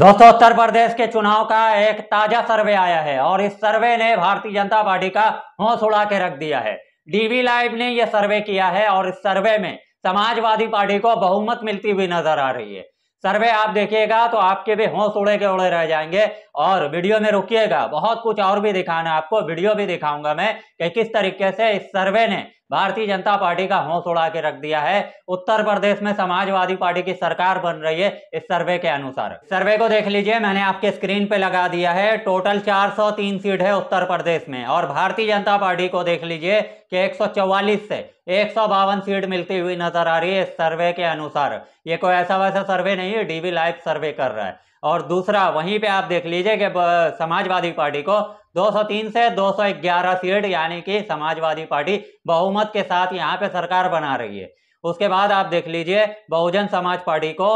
दोस्तों उत्तर प्रदेश के चुनाव का एक ताजा सर्वे आया है और इस सर्वे ने भारतीय जनता पार्टी का होश उड़ा के रख दिया है डीवी लाइव ने यह सर्वे किया है और इस सर्वे में समाजवादी पार्टी को बहुमत मिलती हुई नजर आ रही है सर्वे आप देखिएगा तो आपके भी होश उड़े के उड़े रह जाएंगे और वीडियो में रुकिएगा बहुत कुछ और भी दिखाना आपको वीडियो भी दिखाऊंगा मैं कि किस तरीके से इस सर्वे ने भारतीय जनता पार्टी का होश उड़ा के रख दिया है उत्तर प्रदेश में समाजवादी पार्टी की सरकार बन रही है इस सर्वे के अनुसार सर्वे को देख लीजिए मैंने आपके स्क्रीन पे लगा दिया है टोटल 403 सीट है उत्तर प्रदेश में और भारतीय जनता पार्टी को देख लीजिए कि 144 से एक सीट मिलती हुई नजर आ रही है इस सर्वे के अनुसार ये कोई ऐसा वैसा सर्वे नहीं है डीवी लाइव सर्वे कर रहा है और दूसरा वहीं पे आप देख लीजिए कि समाजवादी पार्टी को 203 से 211 सीट यानी कि समाजवादी पार्टी बहुमत के साथ यहाँ पे सरकार बना रही है उसके बाद आप देख लीजिए बहुजन समाज पार्टी को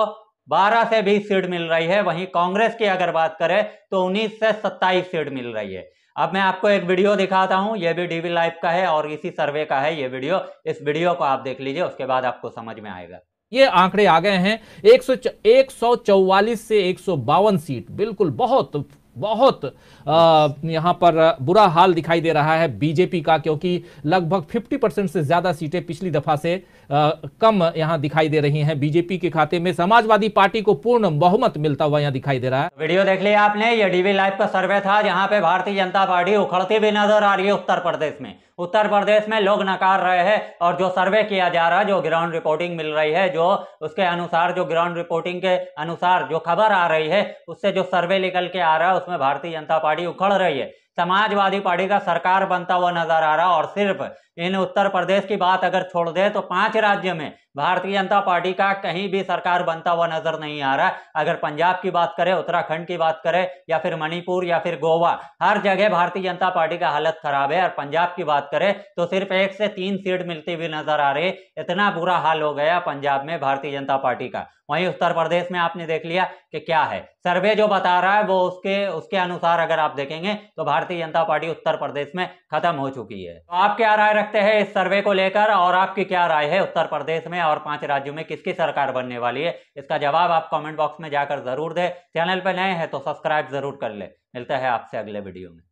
12 से 20 सीट मिल रही है वहीं कांग्रेस की अगर बात करें तो 19 से 27 सीट मिल रही है अब मैं आपको एक वीडियो दिखाता हूँ ये भी डीवी लाइफ का है और इसी सर्वे का है ये वीडियो इस वीडियो को आप देख लीजिए उसके बाद आपको समझ में आएगा ये आंकड़े आ गए हैं एक सौ चौवालीस से एक सौ बावन सीट बिल्कुल बहुत बहुत यहाँ पर बुरा हाल दिखाई दे रहा है बीजेपी का क्योंकि लगभग 50 परसेंट से ज़्यादा सीटें पिछली दफ़ा से आ, कम यहाँ दिखाई दे रही हैं बीजेपी के खाते में समाजवादी पार्टी को पूर्ण बहुमत मिलता हुआ यहाँ दिखाई दे रहा है वीडियो देख लिया आपने ये डीवी लाइव का सर्वे था जहाँ पे भारतीय जनता पार्टी उखड़ती भी नजर आ रही है उत्तर प्रदेश में उत्तर प्रदेश में लोग नकार रहे हैं और जो सर्वे किया जा रहा है जो ग्राउंड रिपोर्टिंग मिल रही है जो उसके अनुसार जो ग्राउंड रिपोर्टिंग के अनुसार जो खबर आ रही है उससे जो सर्वे निकल के आ रहा है उसमें भारतीय जनता पार्टी उखड़ रही है समाजवादी पार्टी का सरकार बनता हुआ नजर आ रहा और सिर्फ इन उत्तर प्रदेश की बात अगर छोड़ दे तो पांच राज्य में भारतीय जनता पार्टी का कहीं भी सरकार बनता हुआ नजर नहीं आ रहा अगर पंजाब की बात करें उत्तराखंड की बात करें या फिर मणिपुर या फिर गोवा हर जगह भारतीय जनता पार्टी का हालत खराब है और पंजाब की बात करें तो सिर्फ एक से तीन सीट मिलती हुई नजर आ रही इतना बुरा हाल हो गया पंजाब में भारतीय जनता पार्टी का वहीं उत्तर प्रदेश में आपने देख लिया कि क्या है सर्वे जो बता रहा है वो उसके उसके अनुसार अगर आप देखेंगे तो भारतीय जनता पार्टी उत्तर प्रदेश में खत्म हो चुकी है तो आप क्या राय रखते हैं इस सर्वे को लेकर और आपकी क्या राय है उत्तर प्रदेश में और पांच राज्यों में किसकी सरकार बनने वाली है इसका जवाब आप कॉमेंट बॉक्स में जाकर जरूर दे चैनल पर नए हैं तो सब्सक्राइब जरूर कर ले मिलता है आपसे अगले वीडियो में